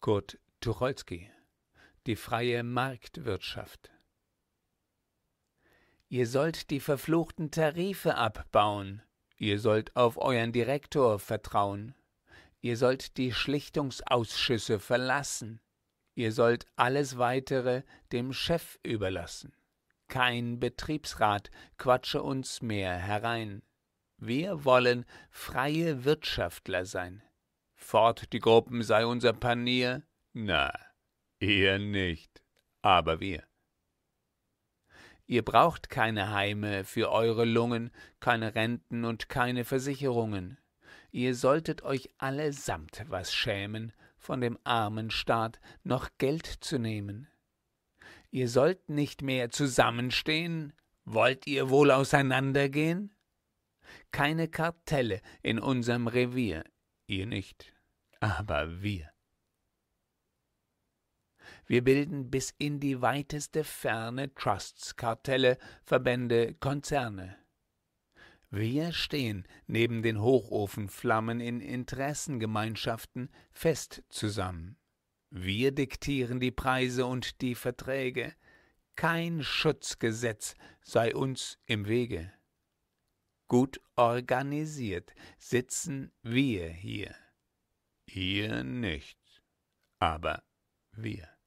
Kurt Tucholsky Die freie Marktwirtschaft Ihr sollt die verfluchten Tarife abbauen, ihr sollt auf euren Direktor vertrauen, ihr sollt die Schlichtungsausschüsse verlassen, ihr sollt alles Weitere dem Chef überlassen. Kein Betriebsrat quatsche uns mehr herein. Wir wollen freie Wirtschaftler sein. Fort die Gruppen sei unser Panier? Na, ihr nicht, aber wir. Ihr braucht keine Heime für eure Lungen, keine Renten und keine Versicherungen. Ihr solltet euch allesamt was schämen, von dem armen Staat noch Geld zu nehmen. Ihr sollt nicht mehr zusammenstehen, wollt ihr wohl auseinandergehen? Keine Kartelle in unserem Revier, Ihr nicht, aber wir. Wir bilden bis in die weiteste Ferne Trusts, Kartelle, Verbände, Konzerne. Wir stehen neben den Hochofenflammen in Interessengemeinschaften fest zusammen. Wir diktieren die Preise und die Verträge. Kein Schutzgesetz sei uns im Wege gut organisiert sitzen wir hier. Ihr nicht, aber wir.